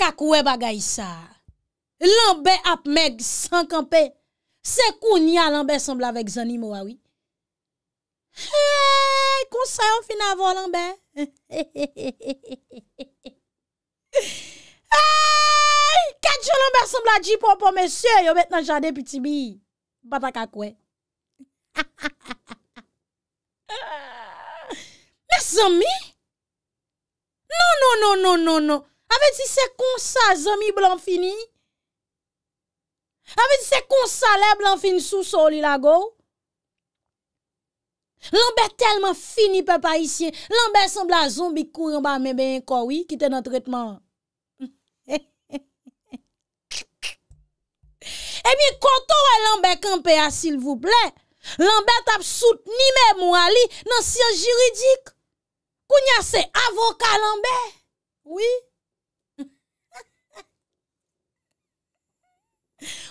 Kakwe bagay sa Lanbe ap meg sankanpe Sekou nya lanbe sembla Vek zoni mwa wi Heeey Kousayon fin avon lanbe Hehehehe Heeey Kajou lanbe sembla di popo Mese yo bet nan jade pitibi Bata kakwe Hahaha Lesami Nonononononononon non, non, non, A ve di se kon sa zomi blan fini? A ve di se kon sa le blan fini sou soli la gow? Lanbe telman fini pe pa isye. Lanbe sembla zonbi kou yon ba mebe yon koui ki te nan tretman. E mi koto we lanbe kanpe a sil vou ple. Lanbe tap soute ni me mou ali nan siyon jiridik. Kou nye se avoka lanbe. Ouye.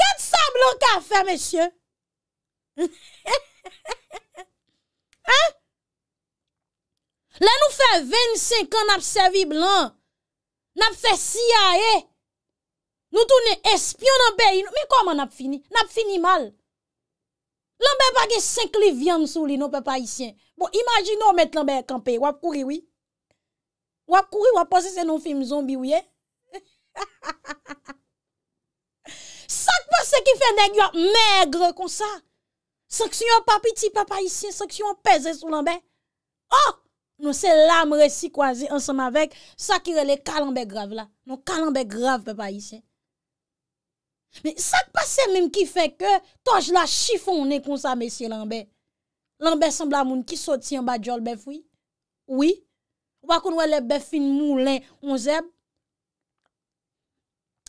Kèd sa blok a fè, mèsyè? Lè nou fè 25 an nab servib lan. Nab fè CIA. Nou tou ne espyon nan be yi. Mè kòman nab fini? Nab fini mal. Lan be bagè 5 li vyand sou li nan pe pa yi sien. Bon, imagino met lan be kampè. Wap kouri wè. Wap kouri wap posè se nan film zombie wè. Sak pa se ki fe nè gyo mègre kon sa Sak si yon papiti papa isye Sak si yon peze sou lanbe Oh Nou se lam re si kwa zi ansam avek Sak ki rele kalanbe grav la Nou kalanbe grav papa isye Sak pa se mèm ki fe ke Toj la chifon ne kon sa mesye lanbe Lanbe sembla moun ki soti an ba jol befwi Oui Ou pa kon wè le befwi nou len onzeb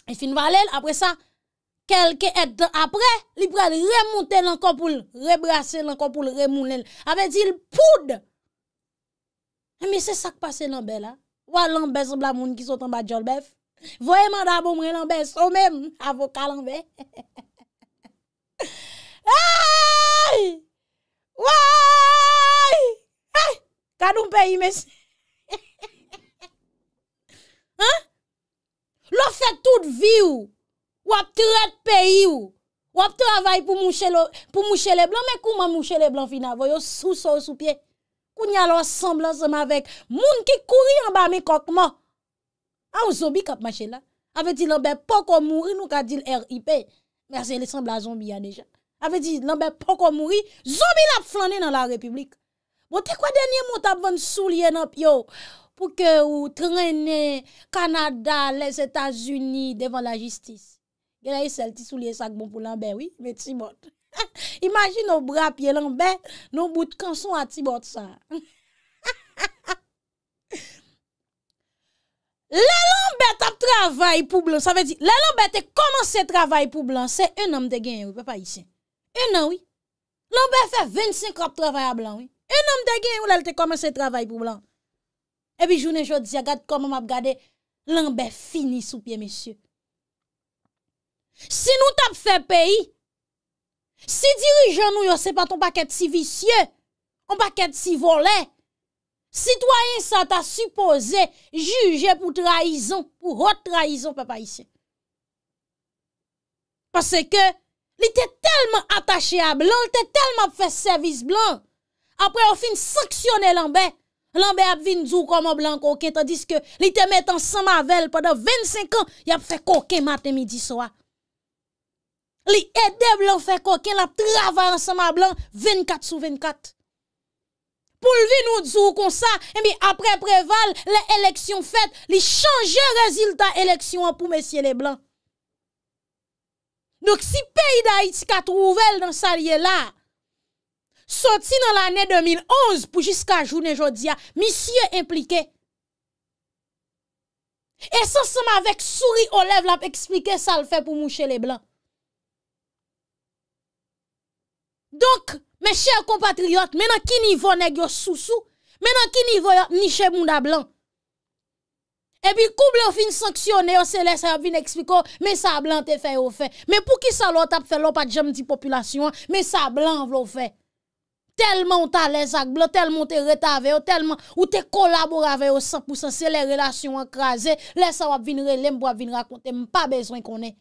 E fin valen, apre sa, kelke et apre, li prade remonte nan kopoul, rebrase nan kopoul, remounen, avè zil poud. E mi se sak pase nan be la, wò lan bez blamoun ki sotan ba djolbef, voye manda abomre lan bez, omèm avokal nan be. Aaaaaaay! Waaaaaay! Aaaaaaay! Kanoun pe imes. Aaaaaaay! Lo fè tout vi ou, wap te ret peyi ou, wap te avay pou mouche le blan, mè kouman mouche le blan fina, voyo sou sou sou pye, kou nyalo a semblan seman vek, moun ki kouri an ba mi kokman. An ou zobi kap mache la, avè di lan bè poko mouri nou ka dil R.I.P. Mè se le semblan zombi ya dejan, avè di lan bè poko mouri, zobi la flanè nan la republik. Bon te kwa denye mouta bon sou liye nan piyo? pou ke ou trène Kanada, les Etats-Unis, devan la jistis. Gè la yè e sel ti sou liye sak bon pou l'anbe, oui, met ti bot. Imagin nou bra pi l'anbe, nou bout konson ati bot sa. Le l'anbe tap travay pou blan, sa ve di, le l'anbe te komanse travay pou blan, se un anm de gen yè ou, pe pa yè sen. Un an ou, l'anbe fe 25 ap travay a blan, oui. Un anm de gen yè ou lè te komanse travay pou blan. E bi jounen jòd zyagat, komon map gade, lanbe fini sou piye mesyè. Si nou tap fè peyi, si dirijan nou yon se paton pakèd si visye, on pakèd si volè, sitwayen sa ta suppose, juje pou traizon, pou hot traizon pe pa yisye. Pase ke, li te telman atache a blan, li te telman fè servis blan, apre ou fin saksyonè lanbe, lanbe ap vin djou kwa mwen blan koke, tadis ke li te met an sama vel padan 25 an, yap fe koke maten midi soa. Li ede blan fe koke, la trava an sama blan, 24 sou 24. Pol vin ou djou kon sa, e mi apre preval, le eleksyon fet, li chanje rezil ta eleksyon an pou mesye le blan. Dok si pey da iti katrouvel nan salye la, Soti nan l ane 2011 pou jiska jounen jodia, misye implike. E sensanman vek suri o lev lap eksplike sa l fe pou mouche le blan. Donk, me chè kompatriot, menan ki nivou neg yo sousou, menan ki nivou niche mou da blan. E bi kouble ou fin sanksyonè, ou se lesa ou fin ekspliko, oh, men sa blan te fe ou fe. Men pou ki sa lot ap fe lopat jem di populasyon, men sa blan vlo fe. Telman ou ta le zak blo, telman ou te reta veyo, telman ou te kolabor aveyo, 100%, se le relasyon akraze, le sa wap vin re, lem wap vin rakonte, mpa bezwen konen.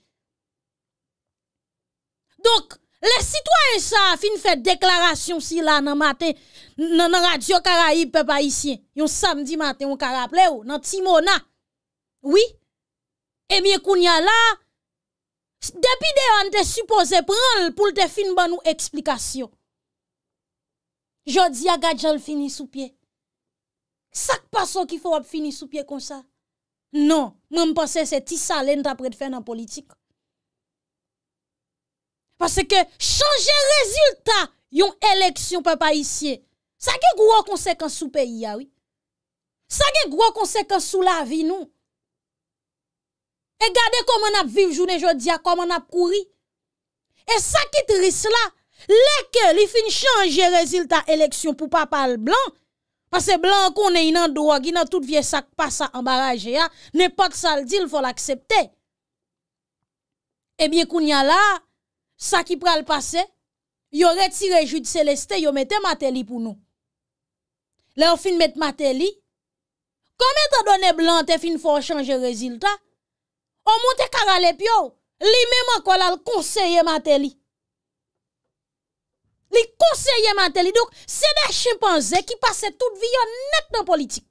Donk, le sitwany sa fin fèd deklarasyon si la nan maten nan Radio Karayip pe pa isyen, yon samdi maten yon karap le yo, nan Timona. Oui, emye kounya la, depi de an te supose pral pou te fin ban nou eksplikasyon. Jodi a gajal fini sou pye. Sak pa sou ki fwo wap fini sou pye kon sa? Non, mwen mpase se ti sa lènd apre te fè nan politik. Pase ke chanje rezultat yon eleksyon pe pa isye. Sak e gwo konsekans sou pe yaw? Sak e gwo konsekans sou la vi nou? E gade koman ap viv jounen jodi a koman ap kouri? E sak ki tris la? Lè ke li fin chanje rezil ta eleksyon pou pa pal blan. Pase blan konen nan doa gina tout vie sak pa sa ambaraje ya. Ne pa ksal di l fol aksepte. E bie koun ya la, sa ki pral pase, yo retire jout seleste, yo mette mateli pou nou. Lè yo fin mette mateli. Kome ta donen blan te fin fol chanje rezil ta? O moun te karale pyo, li mèman kol al konseye mateli. li konseye mantel, li dok, se de chimpanze ki pase tout vi yo net nan politik.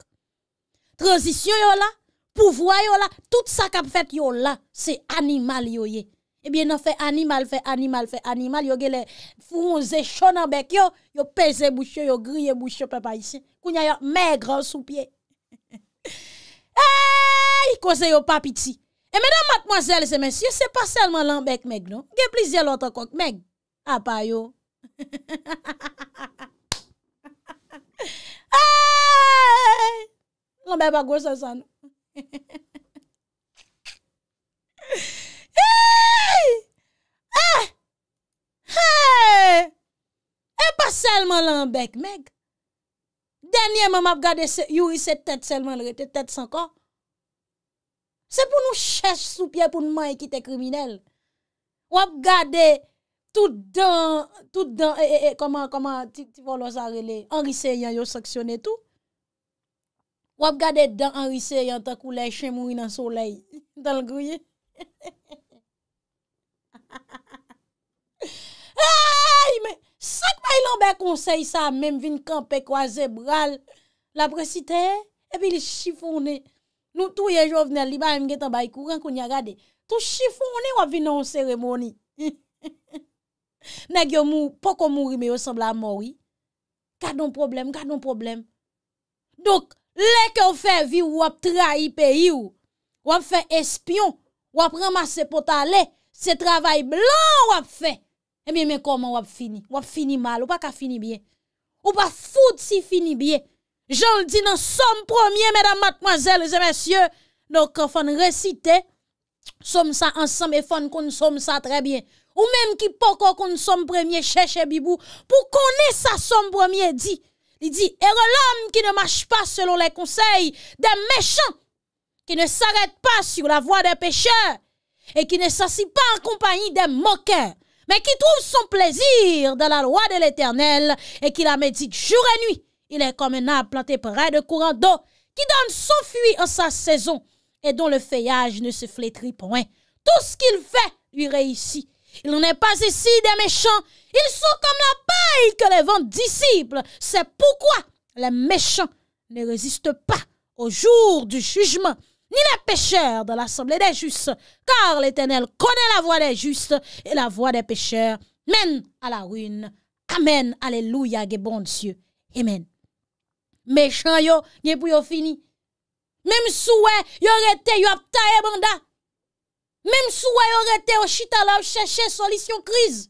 Transisyon yo la, pouvoi yo la, tout sa kap fèt yo la, se animal yo ye. Ebyen eh an fe animal, fe animal, fe animal, yo ge le founze chonan bek yo, yo peze boucho, yo griye boucho pepa isye, kounya yo meg ran sou pie. Eyyy, koze yo papiti. E menan matmoazel, se mensyen, se pa selman lan bek meg non, ge plizye lontan kok meg. A pa yo, Yon bè pa gwo se san Yon ah! e pa selman lan bek mek Denye mè m ap gade Yor yise tèt selman lè tèt sankan Se pou nou chèche soupie pou nou moun yikite kriminel Wap gade Tout dan, tout dan, ee, ee, ee, koman, koman, ti folo sa rele, Anri Seyyan yo saksyon e tou. Wap gade dan Anri Seyyan tan kou le, chen mouni nan solei, dan l grouye. Ay, me, sak bay lombe konsey sa, menm vin kanpe kwa zebral, la presite, e pi li chifouni. Nou tou ye jovnen, li ba emge tan bay kou, renkoun ya gade, tou chifouni wap vin nan seremoni. Nè gyo mou, pa kon mou rime yo sembla moui Gat non problem, gat non problem Dok, lè ke ou fè vi ou wap trai pe yi ou Wap fè espyon Wap ramase pota lè Se travay blan wap fè E mè mè koman wap fini Wap fini mal, ou pa ka fini bie Ou pa foud si fini bie Jol di nan som premier, mèdam matmazèl, zè mèsyè Dok, fon resite Som sa ansam e fon kon som sa trè bie Ou même qui poko kon som premier chèche bibou, qu'on ait sa somme premier dit il dit et l'homme qui ne marche pas selon les conseils des méchants, qui ne s'arrête pas sur la voie des pécheurs, et qui ne s'assit pas en compagnie des moqueurs, mais qui trouve son plaisir dans la loi de l'Éternel, et qui la médite jour et nuit. Il est comme un arbre planté près de courant d'eau, qui donne son fuit en sa saison, et dont le feuillage ne se flétrit point. Tout ce qu'il fait lui réussit. Il n'est pas ici des méchants. Ils sont comme la paille que les vents disciples. C'est pourquoi les méchants ne résistent pas au jour du jugement, ni les pécheurs de l'assemblée des justes, car l'Éternel connaît la voie des justes et la voie des pécheurs mène à la ruine. Amen. Alléluia, bon Dieu. Amen. Méchants, yo, pour yo fini. Même souhait, yo rete, yo Mem sou wè yon rete o chital ap chèche solisyon kriz.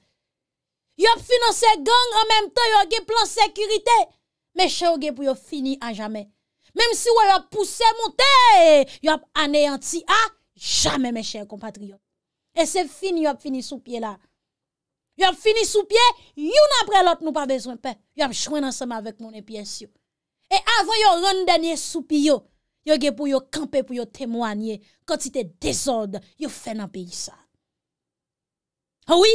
Yon finanse gang, an menm tan yon ge plan sekurite. Mè chè yon ge pou yon fini an jame. Mem sou wè yon pousse monte, yon anayanti a jame mè chè yon kompatri yon. E se fini yon fini sou pie la. Yon fini sou pie, yon apre lot nou pa bezwen pe. Yon chwen an seman vek moun epi en syon. E avon yon ron denye sou pi yon. Yo gen pou yo kampe pou yo temwanye kante si te dezonde, yo fè nan peyi sa. Ha ah oui?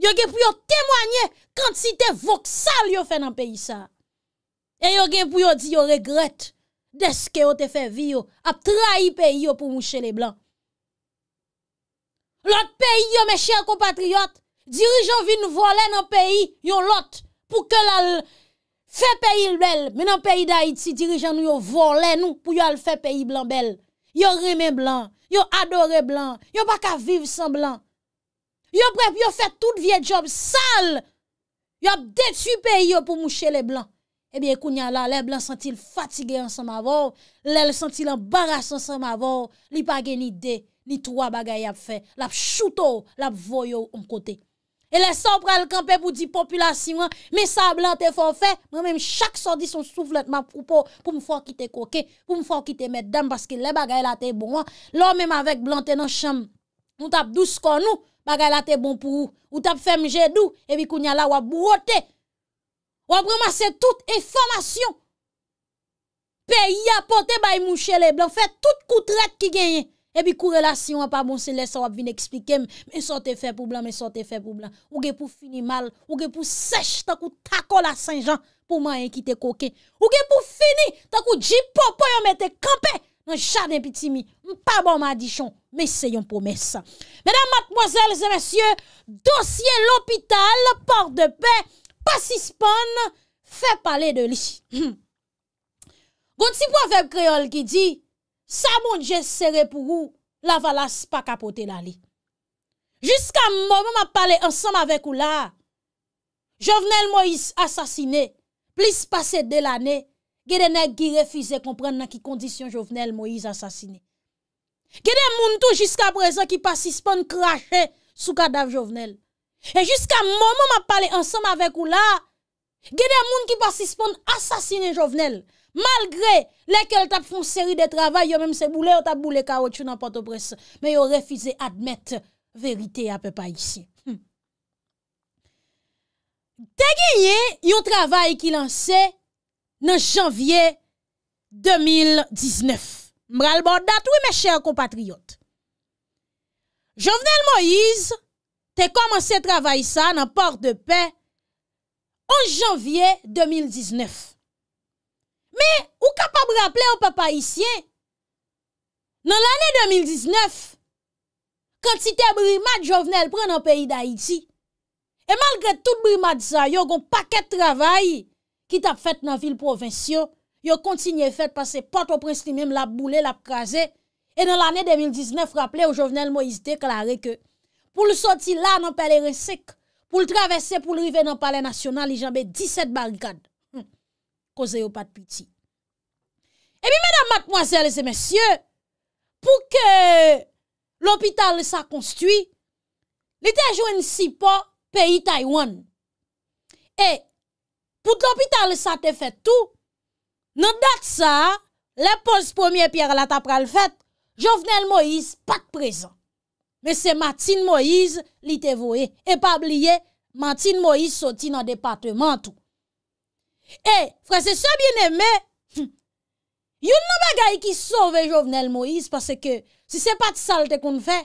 Yo gen pou yo temwanye kante si te voksal, yo fè nan peyi sa. E yo gen pou yo di yo regret deske yo te fè vi yo ap trahi peyi yo pou mouche le blan. Lot peyi yo, me chèr kompatriot, dirijon vin vole nan peyi yo lot pou ke la... Fè peyi l bel, menan peyi da iti dirijan nou yo volen nou pou yo al fè peyi blan bel. Yo remen blan, yo adore blan, yo baka viv san blan. Yo pre, yo fè tout vie job sal. Yo ap detu peyi yo pou mouche le blan. Ebyen kounyan la, le blan sentil fatige ansan ma vor, le sentil ambarase ansan ma vor, li page ni de, ni troa bagay ap fè, lap chouto, lap voyo om kote. E lesan pral kampe pou di populasyon, me sa blante fon fe, mwen mèm chak sondi son souflet ma poupo pou mwen fon kite koke, pou mwen fon kite mèd dam, paske le bagay la te bon an. Lò mèm avèk blante nan chanm, mwen tap dou skon nou, bagay la te bon pou ou, mwen tap fem jèdou, evi kou nyal la wap bwote. Wap remase tout e fomasyon, pe y apote bay mouche le blanfe, tout koutret ki genyen. Ebi kou relasyon bon, an pa bon se lesa wap vin eksplikem. Men sote fe pou blan, men sote fe pou blan. Ou gen pou fini mal, ou gen pou sech takou takola san jan pou man yon kite koke. Ou gen pou fini takou djipo pou yon mette kampe. Nan chan epi timi, mpa bon ma dijon, men se yon pou mesan. Mèdam matmozèl, zè mèsyè, dosye l'hôpital, port de pe, pasispan, fe pale de li. Gonti pou an fe kreol ki di... sa moun jese sere pou ou la valas pa kapote la li. Jiska moun moun ap pale ansanm avek ou la, Jovenel Moïse asasine plis pase de l'ane, gede nek ki refize komprende nan ki kondisyon Jovenel Moïse asasine. Gede moun tou jiska prezant ki pasispon krashe sou kadav Jovenel. E jiska moun moun ap pale ansanm avek ou la, gede moun ki pasispon asasine Jovenel. Malgre lekel tap fon seri de travay, yo menm se boule, yo tap boule kao chou nan pantopresse. Men yo refize admette verite apè pa isye. Te geye yo travay ki lanse nan janvye 2019. Mbral bondat, wè mè chèr kompatriot. Jovenel Moïse te komanse travay sa nan port de pe an janvye 2019. Mè, ou kap ap rapple ou pe pa isyen, nan l'anè 2019, kantite brima d'jovenel pre nan peyi d'Haïti, e malgre tout brima d'sa, yo goun paket travay ki tap fèt nan vil provensyon, yo kontinye fèt pas se pat oprensi mèm lap boule, lap kaze, e nan l'anè 2019 rapple ou jovenel mwen is deklare ke pou l'soti la nan pele resik, pou l'travesse pou l'rive nan pele nasyonal, li janbe 17 barikade. koze yo pat piti. E mi, mèdam, mèdame, mèdame, mèdame, mèdame, mèdame, mèdame, mèdame, pou ke l'hôpital sa konstuit, li te jwenn si po peyi Taiwan. E, pou te l'hôpital sa te fet tou, nan dat sa, le pos premier pierre la tapra l'fet, jo vnen l'mois pas k prezant. Mè se matin mois li te voue, e pa bliye, matin mois soti nan departementou. E, eh, fre se so bien eme, yon nanbe gay ki sove jovenel Moïse, pase ke si se pat salte kon fe,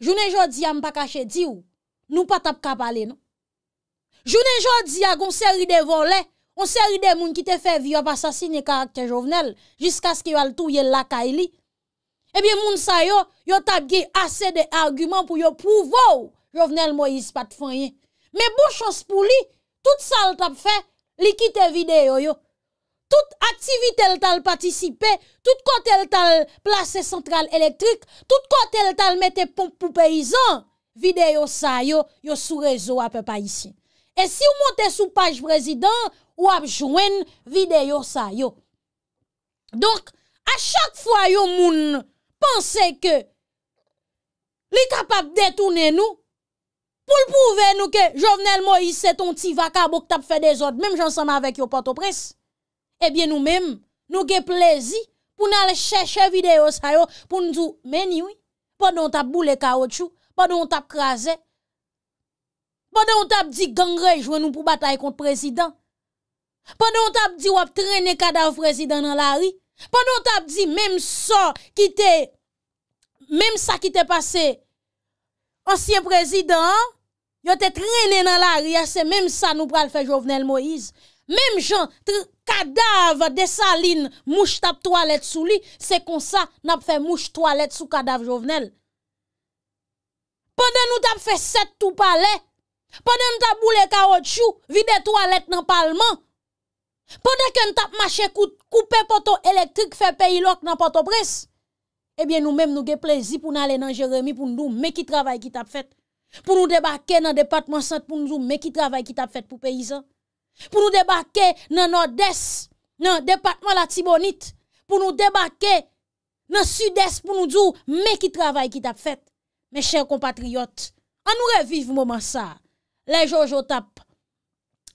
jounen jò di a mpa kache di ou, nou pat ap kap ale, non? Jounen jò di a goun seri de volè, goun seri de moun ki te fe vi yo basasini karakter jovenel, jiskas ki yo al tou ye laka ili, e bi moun sa yo, yo tab ge ase de argumen pou yo pou vou, jovenel Moïse pat fanyen. Me bou chans pou li, tout salte ap fe, li kite videyo yo. Tout aktivite el tal patisipe, tout kote el tal place central elektrik, tout kote el tal mette pou peyizan, videyo sa yo, yo sou rezo ap pe pa isi. E si ou monte sou page prezident, ou ap jwen videyo sa yo. Donk, a chak fwa yo moun, pense ke, li kapap detounen nou, pou l pouve nou ke Jovenel Moïse ton ti vaka bouk tap fè de zot, mèm jansama avèk yo Port-au-Presse, ebyen eh nou mèm nou ke plezi pou nan lè chèche videyo sayo, pou nou zou meni wè, padon tap bou lè kaoutchou, padon tap krasè, padon tap di gangre jwen nou pou batay kont prezident, padon tap di wap trenè kada ou prezident nan la ri, padon tap di mèm sa ki te, mèm sa ki te pase, ansyen prezident, Yo te trene nan la ria, se mem sa nou pral fe jovenel Moïse. Mem jan, te kadav de saline mouche tap toalet sou li, se konsa nap fe mouche toalet sou kadav jovenel. Poden nou tap fe set tou pale, poden nou tap boule karot chou, vide toalet nan palman. Poden nou tap mache koupe poto elektrik fe peyi lok nan poto pres. Ebyen nou mem nou ge plezi pou nan ale nan Jeremie pou nou me ki travay ki tap fet. pou nou debake nan depatman sant pou nou djou mè ki travay ki tap fet pou peyizan, pou nou debake nan nordes nan depatman la tibonit, pou nou debake nan sudes pou nou djou mè ki travay ki tap fet. Mè chèr compatriot, an nou reviv mouman sa, lè jojotap,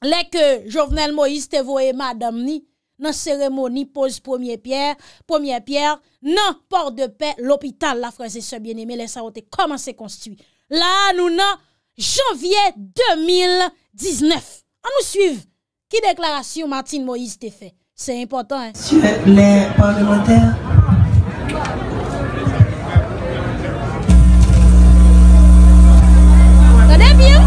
lè ke jovenel Moïse Tevoe Madamni, nan seremoni pose premier pier, premier pier nan port de pae l'hôpital la fransese bien-aimé lè saote. Koman se konstuit? Là, nous non janvier 2019. On nous suit. Qui déclaration Martine Moïse te fait C'est important. Monsieur hein? Sur les parlementaires. avez bien.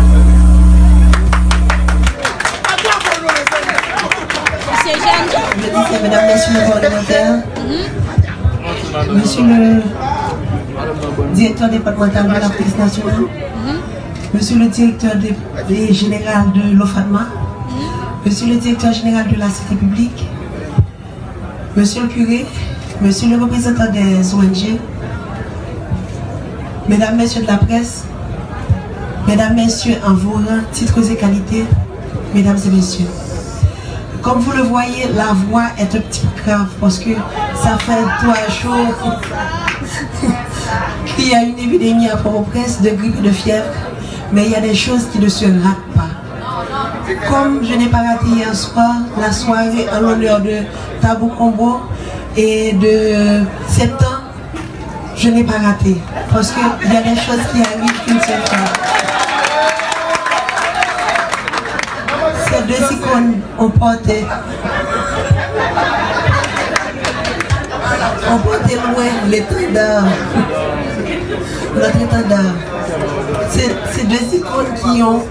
Monsieur Jeanne. Je Monsieur les parlementaires. Mhm. Monsieur le directeur départemental de la police nationale, mm-hmm. monsieur le directeur général de l'OFADMA, mm-hmm. monsieur le directeur général de la cité publique, monsieur le curé, monsieur le représentant des ONG, mesdames, messieurs de la presse, mesdames, messieurs en vos titres et qualités, mesdames et messieurs. Comme vous le voyez, la voix est un petit peu grave parce que ça fait trois jours. Il y a une épidémie à Port-au-Prince de grippe et de fièvre, mais il y a des choses qui ne se ratent pas. Comme je n'ai pas raté hier soir la soirée en l'honneur de Tabou Combo et de septembre, je n'ai pas raté. Parce qu'il y a des choses qui arrivent une seule fois. Ces deux icônes ont porté On peut l'état d'art. Notre état C'est deux icônes qui ont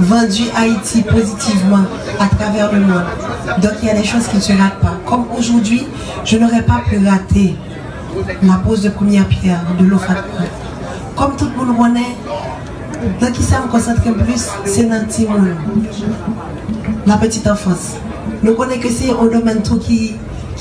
vendu Haïti positivement à travers le monde. Donc il y a des choses qui ne se ratent pas. Comme aujourd'hui, je n'aurais pas pu rater la pose de première pierre de l'OFACO. Comme tout le monde connaît, dans qui ça me concentre plus, c'est dans la petite enfance. Nous connaissons que c'est un domaine tout qui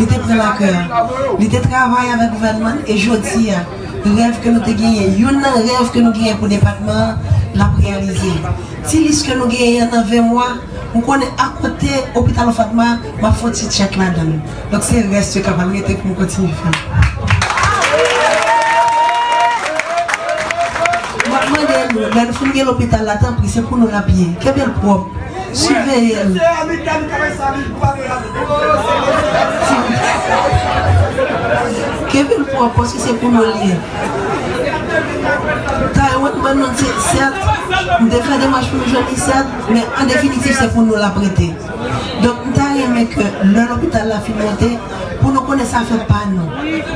Li te pren la kèr. Li te travay avèk gouvernement e jodi ya. Rêve ke nou te genye. Yon nan rêve ke nou genye pou depatman la realize. Ti lis ke nou genye nan 20 mwa, mou konen akote opital Fatma, ma foti tchèk la dan. Dok se reste kavalye te pou mou kontinu fèm. Mwen mwen den, lè foun gen l'opital la tan pri se pou nou rapye. Kebel prop. Suivez. Oh, Kevin Parce que c'est pour nous lier. lire. Certes, nous devons des matchs pour nous jeunes, certes, mais en définitive, c'est pour nous la prêter. Donc, nous avons aimé que l'hôpital l'a fait monter, pour nous connaître ça fait pas nous.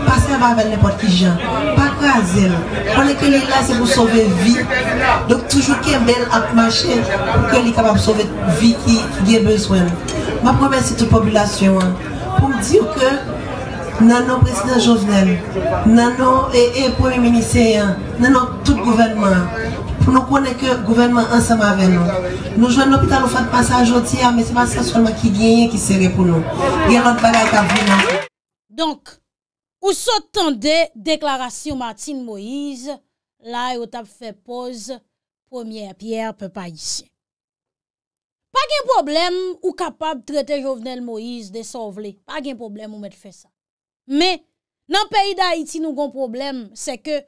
Parce va avec n'importe qui gens. Pas craser. Connaître que là, c'est pour sauver vie. Donc toujours qu'il y belle à marcher pour qu'elle soit capable de sauver vie qui, a besoin. Ma promesse c'est toute population. Hein. Pour dire que dans nos présidents Jovenel, dans nos et, et premiers ministères, dans notre hein. tout gouvernement, pou nou konen ke gouvenman anseman avè nou. Nou jwen l'hôpital ou fad pasaj oti, a mè seman seman ki genyen ki sère pou nou. Gen l'ot baray ta vounan. Donk, ou sot tende deklarasyon Martine Moïse, la yot ap fè poz, premiè pier pè pa isye. Pa gen problem ou kapab trete jovenel Moïse de sòvle. Pa gen problem ou mè te fè sa. Mè, nan peyi da Haiti nou gon problem, se ke,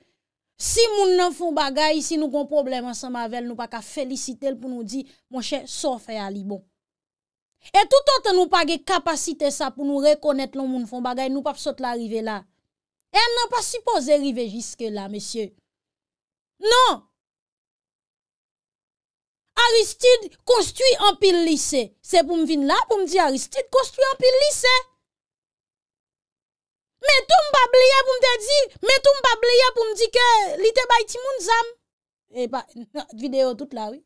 Si moun nan foun bagay, si nou kon problem an san mavel, nou pa ka felicite l pou nou di, moun chè, so fè a li bon. E tout an te nou pa ge kapasite sa pou nou rekonet loun moun foun bagay, nou pa psote la rive la. E nan pa suppose rive jiske la, mesye. Non! Aristide konstoui an pil lise. Se pou m vin la pou m di Aristide konstoui an pil lise. Metou m pa bleye pou m de di, metou m pa bleye pou m di ke li te bay timoun zam. E eh pa, non, videyo tout la, oui.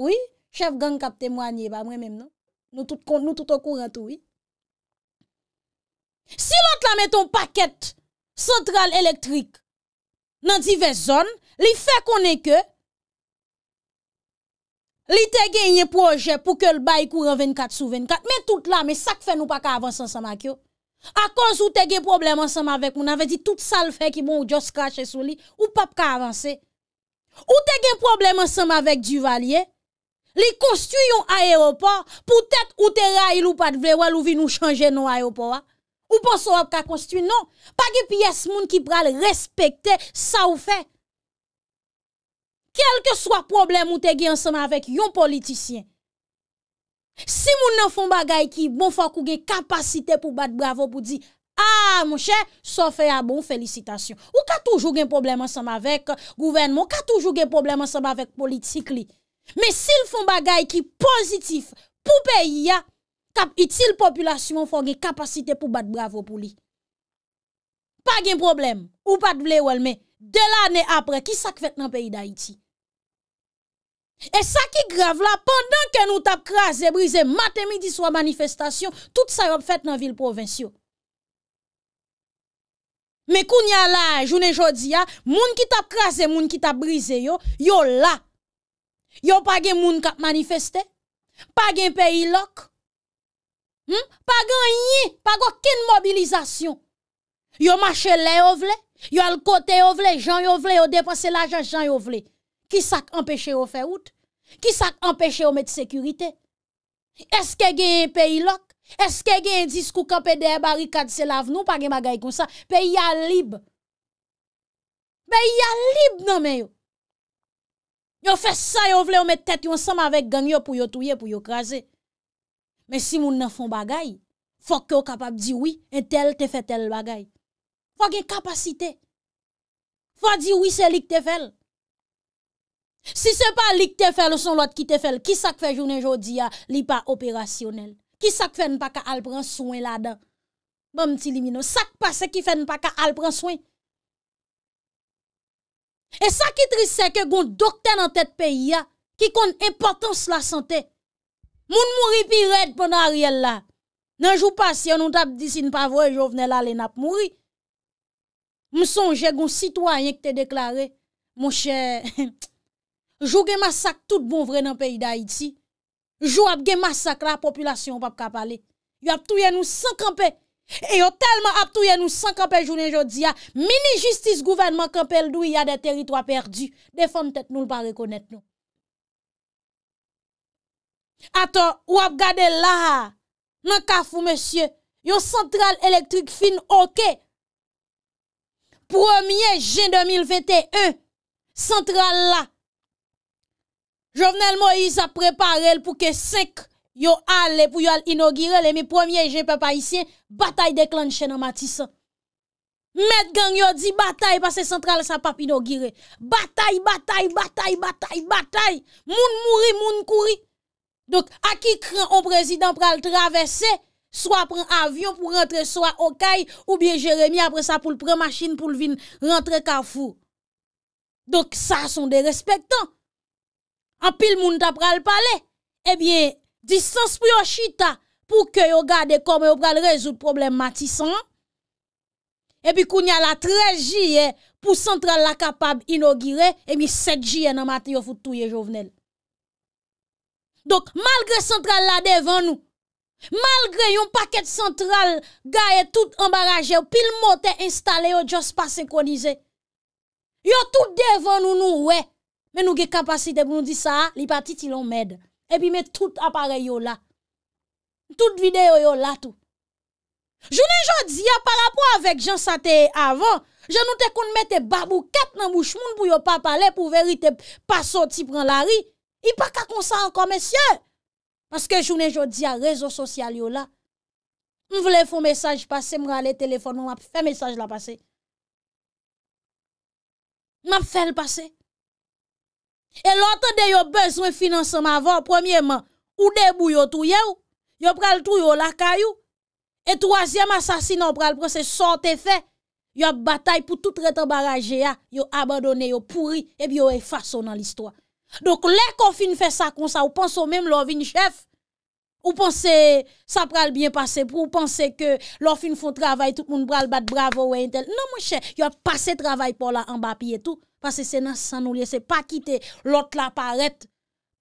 Oui, chef gang kap temwanyi, ba mwen men, non? Nou tout kon, nou tout okouran tou, oui. Si lot la metou paket, sentral elektrik, nan divers zon, li fe konen ke, li te genye proje pou ke l bay kouro 24 sou 24, metout la, me sak fe nou pa ka avansan sa makyo. A konz ou te gen problem ansem avèk, moun avè di tout sal fè ki moun ou dios kache sou li, ou pap ka avansè. Ou te gen problem ansem avèk di valye, li konstu yon aéroport, pou tèt ou te ray lou pat vle, wè lou vi nou chanje nou aéroport. Ou pan sou ap ka konstu, non. Pagè piyes moun ki pral respektè, sa ou fè. Kèlke swa problem ou te gen ansem avèk yon politisyen. Si moun nan foun bagay ki bon fok ou gen kapasite pou bat bravo pou di, a ah, monshe, so fè a bon felisitasyon. Ou ka toujou gen problem ansem avek gouvenmon, ka toujou gen problem ansem avek politik li. Me si l foun bagay ki pozitif pou peyi ya, kap iti l populasyon fok gen kapasite pou bat bravo pou li. Pa gen problem, ou pat vle ou elme, de l ane apre ki sak vet nan peyi da iti. E sa ki grav la, pandan ke nou tap kras e brise, maten midi swa manifestasyon, tout sa yop fet nan vil provinsyon. Me koun ya la, jounen jodi ya, moun ki tap kras e moun ki tap brise yo, yo la. Yo pa gen moun kap manifesté, pa gen pe ilok, pa gen yi, pa gen kin mobilizasyon. Yo mache le yo vle, yo al kote yo vle, yo depanse la jajan yo vle. Ki sak empèche yo fè wout? Ki sak empèche yo met sekurite? Eske gen yon peyi lok? Eske gen yon diskou kapède barikad sel av nou? Pagè magay kon sa? Peyi ya lib. Peyi ya lib nan men yo. Yo fè sa yo vle yo met tèt yon sam avek ganyo pou yo touye pou yo krasè. Men si moun nan fon bagay, fòk yo kapab di wè, en tel te fè tel bagay. Fòk gen kapasite. Fòk di wè se lik te fèl. Si se pa lik te fel ou son lot ki te fel, ki sak fe jounen jodi ya li pa operasyonel? Ki sak fe npa ka al pran swen la da? Ba mti limino, sak pa se ki fe npa ka al pran swen? E sak ki trise ke goun dokten an tete peyi ya, ki kon importans la sante? Moun mouri pi red pou nan a riel la. Nan jou pas, si an nou tab disi npa vwe, jo vnen la len ap mouri. Mou sonje goun sitwanyen ki te deklare, mou che... Jou gen masak tout bon vre nan peyi da iti. Jou ap gen masak la populasyon pap kapale. Yo ap touye nou sankanpe. E yo telman ap touye nou sankanpe jounen jodi ya. Mini justice gouvernement kapel dou ya de teritwa perdi. De fom tet nou l pa rekonet nou. Aton, wap gade la. Nan kafou monsye. Yo sentral elektrik fin oke. Premier gen 2021. Sentral la. Jovenel Moïse a preparel pou ke sek yo ale pou yo al inogirele. Mi premier jepe pa isyen, batay dek lan chen an matisa. Met gang yo di batay pa se sentral sa pap inogire. Batay, batay, batay, batay, batay. Moun mouri, moun kouri. Dok a ki kren an prezident pral travesse, swa pren avyon pou rentre swa okay, ou bi jeremi apre sa pou l pren machin pou l vin rentre kafou. Dok sa son de respektan. apil moun ta pral pale, ebyen, eh disans pou yo chita, pou ke yo gade kom, yo pral rezout problem matisan, ebyen, eh kou nye la trejjiye, pou sentral la kapab inogire, ebyen, eh setjiye nan mati yo foutouye jovenel. Dok, malgre sentral la devan nou, malgre yon paket sentral, gaye tout ambaraje, apil mote installe yo, just pas se konize, yo tout devan nou nou wey, Men nou ge kapasite pou nou di sa, li pati ti lon med. Epi men tout apare yo la. Tout videyo yo la tout. Jounen jodi, ya parapo avèk jan sate avan, jan nou te kon mè te babou kap nan mou chmoun pou yo pa pale, pou veri te pa soti pren la ri, i pa kakonsan an komesye. Maske jounen jodi, ya rezo sosyal yo la. Mwen vle foun mesaj pase, mwen rale telefon, mwen ap fè mesaj la pase. Mwen ap fè l'pase. E lote de yo bezwen financeman avan, premierman, ou debou yo touye ou, yo pral touye ou lakay ou, e troasyem asasina ou pral prase sote fe, yo batay pou tout retan baraje ya, yo abadone, yo pouri, e bi yo e fason nan listwa. Dok lè kon fin fè sa kon sa, ou panso mèm lò vin chèf, Ou panse sa pral byen panse pou, ou panse ke lor fin foun travay, tout moun pral bat bravo wey entel. Nan mwen chè, yon pase travay pou la ambapi etou. Pase se nan sanou liye, se pa kite lot la paret.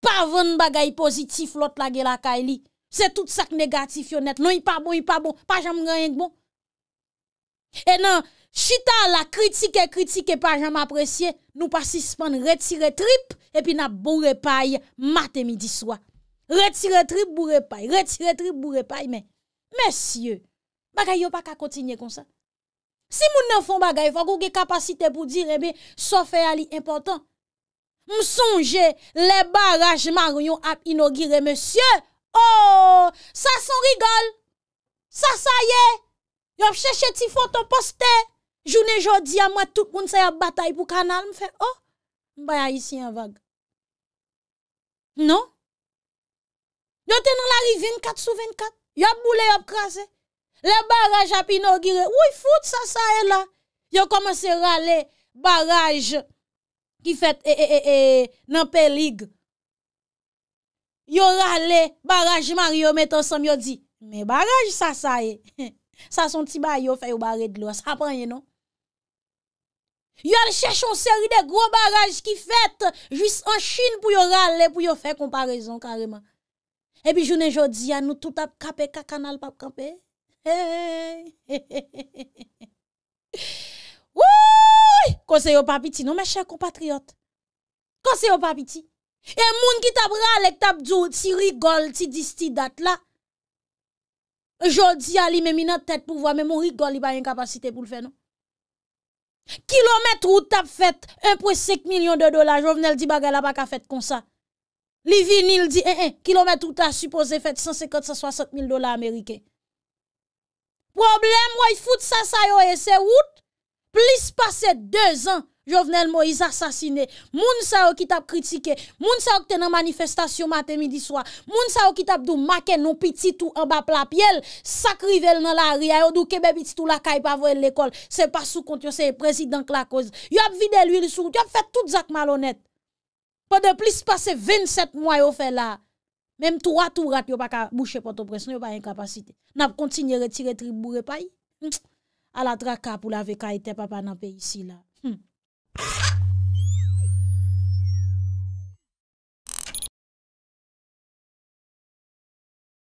Pa ven bagay pozitif lot la ge la kaili. Se tout sak negatif yon net. Non yi pa bon, yi pa bon, pa janm reyeng bon. E nan, chita la kritik e kritik e pa janm apresye, nou pasi span retire trip epi nan bou repay mate midi swa. Retire tri pou repay. Retire tri pou repay. Men, men sye. Bakay yo pa ka kontinye kon sa. Si moun nan fon bagay, fok ou ge kapasite pou dire eh be, sofe a li important. M sonje, le baraj maryon ap inogire, men sye. Oh, sa son rigol. Sa sa ye. Yop cheshe ti foton poste. Jounen jodi a mwen, tout moun se batay pou kanal. M fe, oh, m bayay si yon vag. Non? Yo ten nan la ri 24 sou 24. Yo ap boulè, yo ap krasè. Le baraj ap inogire. Ou yi foute sa sa e la? Yo komanse rale baraj ki fèt e-e-e-e eh, eh, eh, nan P-Lig. Yo rale baraj mar yo met an som yo di. Me baraj sa sa e. Sa son ti bay yo fè yo baraj dlo. Sa apanye non? Yo alè chèchon seri de gro baraj ki fèt jwis an chine pou yo rale pou yo fè komparèzon kareman. Epi jounen jodi an nou tout ap kape kak kanal pap kape. Konseyo papiti nou men chèr komatriot. Konseyo papiti. E moun ki tap rale, ki tap djou, ti rigol, ti disti dat la. Jodi an li men minat tèt pou vwa, men moun rigol li bayen kapasite pou l fè nou. Kilometrou tap fèt, un pouè sek milyon de dola, jounen el di bagay la baka fèt kon sa. Livi nil di, eh eh, kilometre ou ta supose fèd 150-160 mil dola Amerike. Problem woy foute sa sa yo e se wout, plis pase 2 an, jo vnen l mo yi sasasine. Moun sa yo ki tap kritike, moun sa yo te nan manifestasyon mate midi swa, moun sa yo ki tap do maken nou piti tou anba plap. Yel sakrivel nan la ria yo do kebe piti tou la kay pa vwe l ekol, se pa sou kont yo se prezident la koz. Yo ap vide l wili sou, yo ap fèd tout zak malonèt. Pa de plis pase 27 mwa yo fe hmm. la. Mem tou rat tou rat, yo pa ka mouche poto pres, yo pa yon kapasite. Nap kontinye retire tri mbou repay. A la draka pou lave kaite, papa napè yisi la.